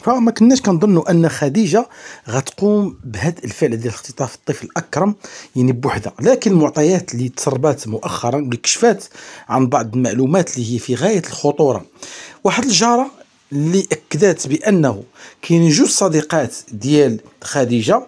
فما كناش كنظنوا ان خديجه غتقوم بهذا الفعل ديال اختطاف الطفل الاكرم يعني بوحدها لكن المعطيات اللي تسربات مؤخرا اللي كشفات عن بعض المعلومات اللي هي في غايه الخطوره واحد الجاره اللي اكدت بانه كاين جوج صديقات ديال خديجه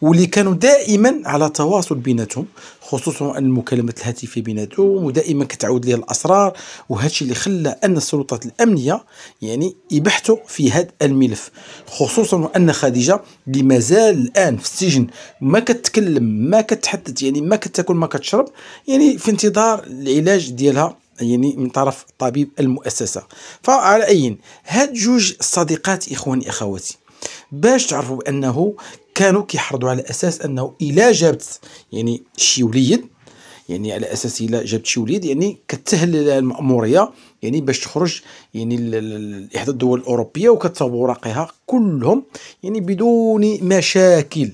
واللي كانوا دائما على تواصل بيناتهم خصوصا ان المكالمات الهاتفيه بيناتهم ودائما كتعاود ليه الاسرار وهادشي اللي خلى ان السلطات الامنيه يعني يبحثوا في هذا الملف خصوصا ان خديجه اللي مازال الان في السجن ما كتكلم ما كتحدث يعني ما كتاكل ما كتشرب يعني في انتظار العلاج ديالها يعني من طرف طبيب المؤسسه فعلى اي هاد جوج الصديقات اخواني اخواتي باش تعرفوا بانه كانوا كيحرضوا على اساس انه الا جابت يعني شي وليد يعني على اساس الا جابت شي وليد يعني كتهل الماموريه يعني باش تخرج يعني احدى الدول الاوروبيه وكتصاوب اوراقها كلهم يعني بدون مشاكل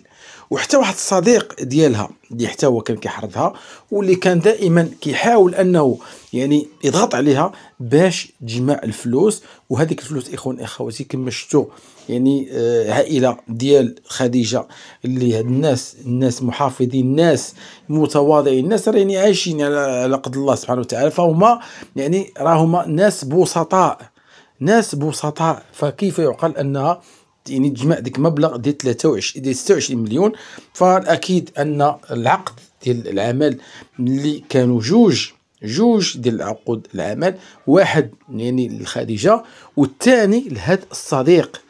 وحتى واحد الصديق ديالها اللي حتى هو كان كيحرضها واللي كان دائما كيحاول انه يعني يضغط عليها باش تجمع الفلوس وهذيك الفلوس اخوان اخواتي كما شفتوا يعني آه، عائله ديال خديجه اللي هاد الناس الناس محافظين الناس متواضعين الناس راه يعني عايشين على قدر الله سبحانه وتعالى فهما يعني راهما ناس بسطاء ناس بسطاء فكيف يعقل انها يعني تجمع ديك مبلغ ديال 23 ديال 26 مليون فاكيد ان العقد ديال العمل اللي كانوا جوج جوج ديال عقود العمل واحد يعني لخديجه والثاني لهذا الصديق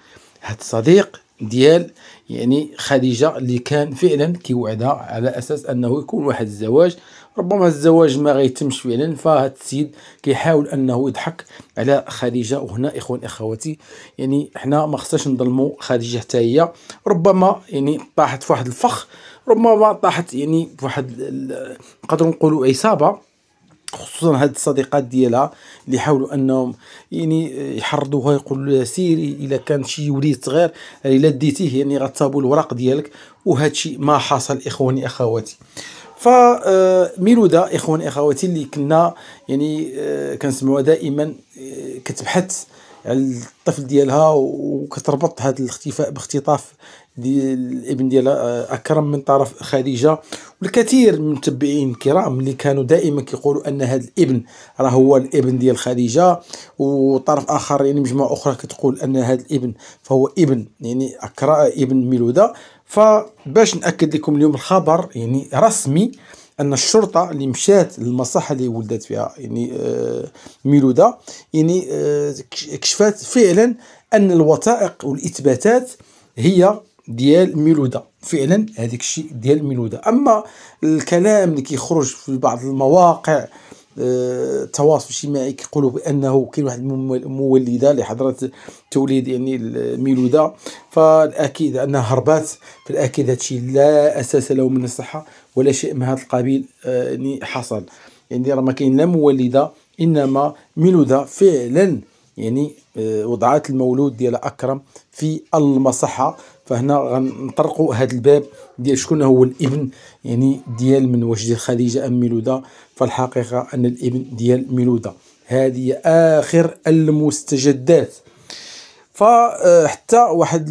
هذا الصديق ديال يعني خديجه اللي كان فعلا كيوعدها على اساس انه يكون واحد الزواج ربما الزواج ما غيتمش فعلا فهاد السيد كيحاول انه يضحك على خديجه وهنا اخوان اخواتي يعني حنا ما خصناش نظلموا خديجه حتى هي ربما يعني طاحت في واحد الفخ ربما طاحت يعني في واحد نقدروا نقولوا عصابه خصوصا هاد الصديقات ديالها اللي حاولوا انهم يعني يحرضوها يقولوا لها سيري الا كان شي وليد صغير الا ديتيه يعني غتصابوا الوراق ديالك وهادشي ما حصل اخواني اخواتي فميلودا آه، اخوان اخواتي اللي كنا يعني آه، كنسمعوها دائما آه، كتبحث على الطفل ديالها وكتربط هذا الاختفاء باختطاف ديال الابن ديالها اكرم من طرف خديجه والكثير من المتبعين الكرام اللي كانوا دائما كيقولوا ان هذا الابن راه هو الابن ديال خديجه وطرف اخر يعني مجموعه اخرى كتقول ان هذا الابن فهو ابن يعني اكرم ابن ميلوده فباش ناكد لكم اليوم الخبر يعني رسمي ان الشرطه اللي مشات للمصحه اللي ولدت فيها يعني آه، ميلودا يعني آه، كشفت فعلا ان الوثائق والاثباتات هي ديال ميلودا فعلا هذيك الشيء ديال ميلودا اما الكلام اللي كيخرج في بعض المواقع التواصل الاجتماعي كيقولوا بانه كاين واحد المولده لحضره توليد يعني الميلوده فالاكيد انها هربات فالاكيد هادشي لا اساس له من الصحه ولا شيء من هذا القبيل آه، يعني حصل يعني راه ما كاين لا مولده انما ميلوده فعلا يعني آه، وضعات المولود ديال اكرم في المصحه فهنا غنطرقوا هذا الباب ديال شكون هو الابن يعني ديال واش ديال خديجه ام ميلوده فالحقيقه ان الابن ديال ميلوده هذه اخر المستجدات فحتى واحد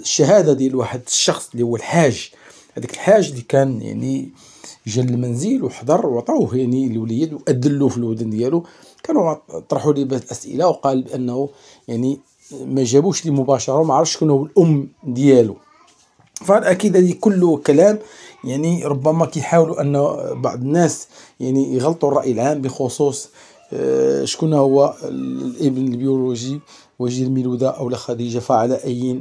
الشهاده ديال واحد الشخص اللي هو الحاج هذاك الحاج اللي كان يعني جا للمنزل وحضر وعطاوه يعني الوليد وادلو في الودن ديالو كانوا طرحوا لي بعض الاسئله وقال بانه يعني ما جابوش لي مباشره وما عرفش شكون هو الام ديالو فهذا اكيد هذه كله كلام يعني ربما كيحاولوا ان بعض الناس يعني يغلطوا الراي العام بخصوص آه، شكون هو الابن البيولوجي وجير ميلودا او خديجه فعلى اي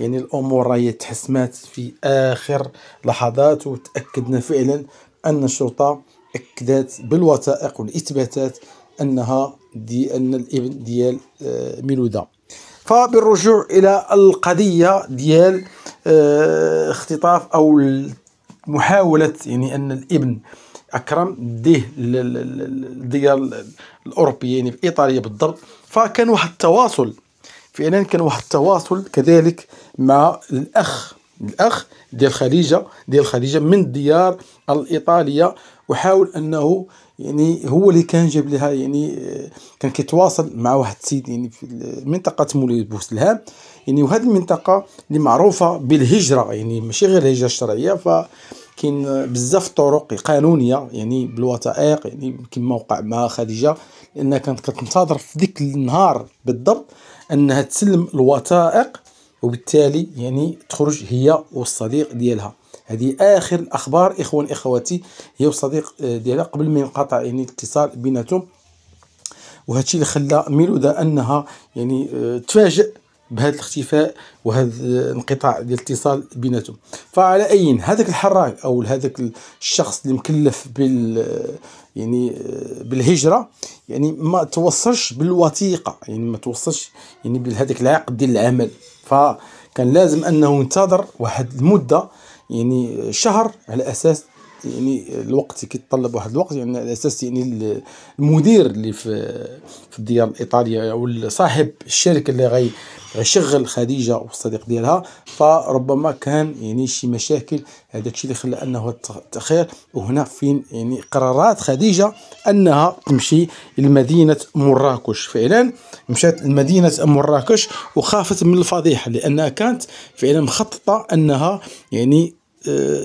يعني الامور راهي تحسمات في اخر لحظات وتاكدنا فعلا أن الشرطة أكدت بالوثائق والإثباتات أنها دي أن الابن ديال آه، ميلودا فبالرجوع إلى القضية ديال آه، اختطاف أو محاولة يعني أن الابن اكرم ديه للديار الاوروبيين يعني في ايطاليا بالضبط فكان واحد التواصل فعلا كان واحد التواصل كذلك مع الاخ الاخ ديال خليجه ديال خليجه من الديار الايطاليه وحاول انه يعني هو اللي كان جاب لها يعني آه، كان كيتواصل مع واحد السيد يعني في منطقه مولاي بوسلهام يعني وهذه المنطقه اللي معروفه بالهجره يعني ماشي غير الهجره الشرعيه ف كاين بزاف طرق قانونيه يعني بالوثائق يعني كما وقع مع خديجه لانها كانت كتنتظر في ذيك النهار بالضبط انها تسلم الوثائق وبالتالي يعني تخرج هي والصديق ديالها هذه اخر الاخبار اخوان اخواتي هي والصديق آه، ديالها قبل ما ينقطع يعني الاتصال بيناتهم وهذا الشيء اللي خلى ميلودا انها يعني آه، تفاجئ بهذا الاختفاء وهذا الانقطاع ديال الاتصال بيناتهم فعلى اي هذاك الحراك او هذاك الشخص اللي مكلف بال يعني بالهجره يعني ما توصلش بالوثيقه يعني ما توصلش يعني بهذاك العقد ديال العمل فكان لازم انه ينتظر واحد المده يعني شهر على اساس يعني الوقت كيتطلب واحد الوقت يعني على اساس يعني المدير اللي في في الديار الايطاليه او صاحب الشركه اللي غي غيشغل خديجه والصديق ديالها فربما كان يعني شي مشاكل هذا الشيء اللي خلى انه تاخير وهنا فين يعني قرارات خديجه انها تمشي لمدينه مراكش فعلا مشات لمدينه مراكش وخافت من الفضيحه لانها كانت فعلا مخططه انها يعني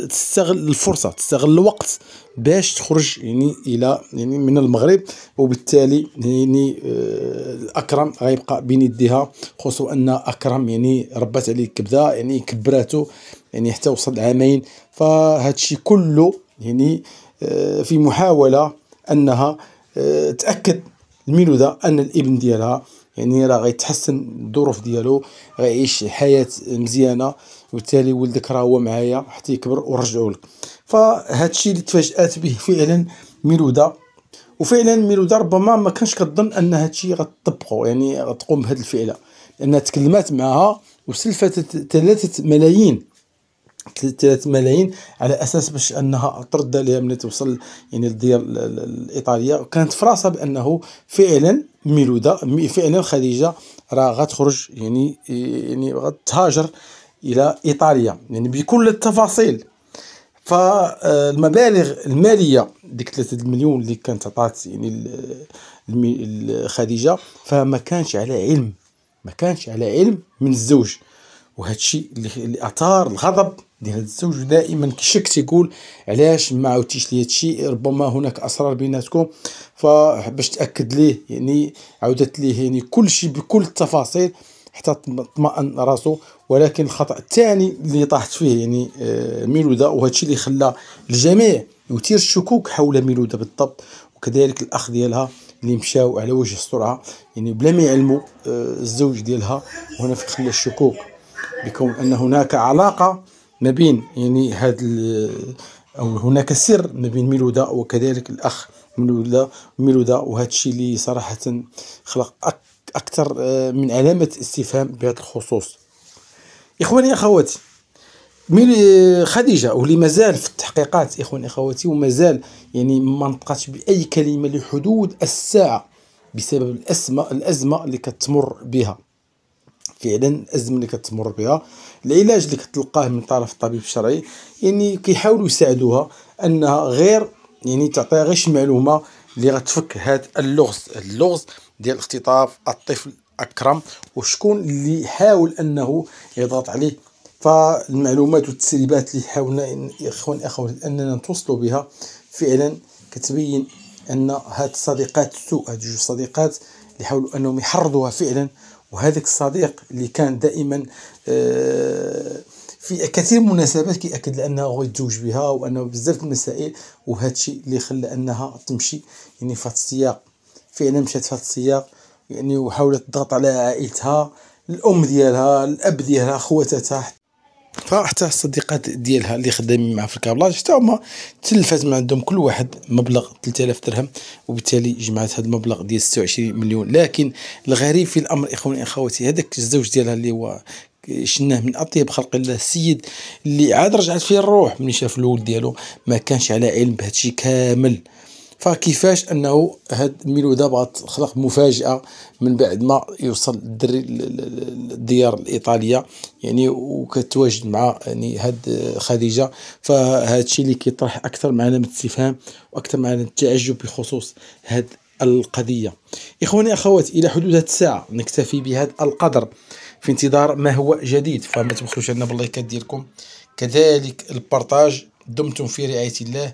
تستغل الفرصه تستغل الوقت باش تخرج يعني الى يعني من المغرب وبالتالي يعني آه، اكرم غيبقى بين يديها خصوصا ان اكرم يعني ربات عليه الكبده يعني كبراته يعني حتى وصل عامين فهذا الشيء كله يعني آه، في محاوله انها آه، تاكد الميلوده ان الابن ديالها يعني راه غيتحسن الظروف ديالو غيعيش حياه مزيانه وبالتالي ولدك راه هو معايا حتى يكبر ونرجعوا لك فهذا الشيء اللي تفاجات به فعلا ميلوده وفعلا ميلوده ربما ما كانش كتظن ان هذا الشيء غتطبقه يعني غتقوم بهذه الفعله لانها تكلمات معها وسلفت ثلاثة ملايين 3 ملايين على اساس باش انها ترد عليها ملي توصل يعني ديال الايطاليه كانت فرنسا بانه فعلا ميلودا فعلا خديجه راه غتخرج يعني يعني غتهاجر الى ايطاليا يعني بكل التفاصيل فالمبالغ آه، الماليه ديك 3 مليون اللي كانت عطات يعني خديجه فما كانش على علم ما كانش على علم من الزوج وهذا الشيء اللي اثار الغضب ديال هذا الزوج دائما كيشك تيقول علاش ما عاودتيش لي هادشي ربما هناك اسرار بيناتكم فباش تاكد ليه يعني عاودت ليه يعني كل شيء بكل التفاصيل حتى اطمأن راسو ولكن الخطا الثاني اللي طاحت فيه يعني آه، ميلودا وهذا الشيء اللي خلى الجميع يثير الشكوك حول ميلودا بالضبط وكذلك الاخ ديالها اللي مشاو على وجه السرعه يعني بلا ما يعلموا آه، الزوج ديالها وهنا خلى الشكوك بكون أن هناك علاقة ما بين يعني هذا أو هناك سر ما بين ميلودا وكذلك الأخ ميلودا ميلودا وهذا الشيء اللي صراحة خلق أكثر آه، من علامة استفهام بهذا الخصوص إخواني أخواتي خديجة واللي مازال في التحقيقات إخواني أخواتي ومازال يعني ما نطقاتش بأي كلمة لحدود الساعة بسبب الأزمة الأزمة اللي كتمر بها فعلا الازمه اللي كتمر بها العلاج اللي كتلقاه من طرف الطبيب الشرعي يعني كيحاولوا يساعدوها انها غير يعني تعطيها غير شي معلومه اللي غتفك هذا اللغز اللغز ديال اختطاف الطفل اكرم وشكون اللي حاول انه يضغط عليه فالمعلومات والتسريبات اللي حاولنا اخوان اخوات اننا نتوصلوا بها فعلا كتبين ان هاد الصديقات السوء هاد جوج صديقات اللي حاولوا انهم يحرضوها فعلا وهذاك الصديق اللي كان دائما آه، في كثير من المناسبات كيأكد لانه غادي يتزوج بها وأنه بزاف المسائل وهذا الشيء اللي خلى أنها تمشي يعني في هذا السياق فعلا مشات في هذا السياق يعني وحاولت تضغط على عائلتها الأم ديالها الأب ديالها خواتاتها حتى فحتى الصديقات ديالها اللي خدامين معها في الكابلاج حتى هما تلفات من عندهم كل واحد مبلغ 3000 درهم وبالتالي جمعت هذا المبلغ ديال 26 مليون لكن الغريب في الامر اخواني اخواتي هذاك الزوج ديالها اللي هو شناه من اطيب خلق الله السيد اللي عاد رجعت فيه الروح ملي شاف الولد ديالو ما كانش على علم بهذا الشيء كامل فكيفاش انه هاد الميلوده بغات تخلق مفاجاه من بعد ما يوصل الدري للديار الايطاليه يعني وكتواجد مع يعني هاد خديجه فهاد الشيء اللي كيطرح اكثر معنا من الاستفهام واكثر من التعجب بخصوص هاد القضية إخواني اخوات إلى حدود هاد الساعة نكتفي بهذا القدر في انتظار ما هو جديد فما تبخلوش عندنا باللايكات ديالكم كذلك البارطاج دمتم في رعاية الله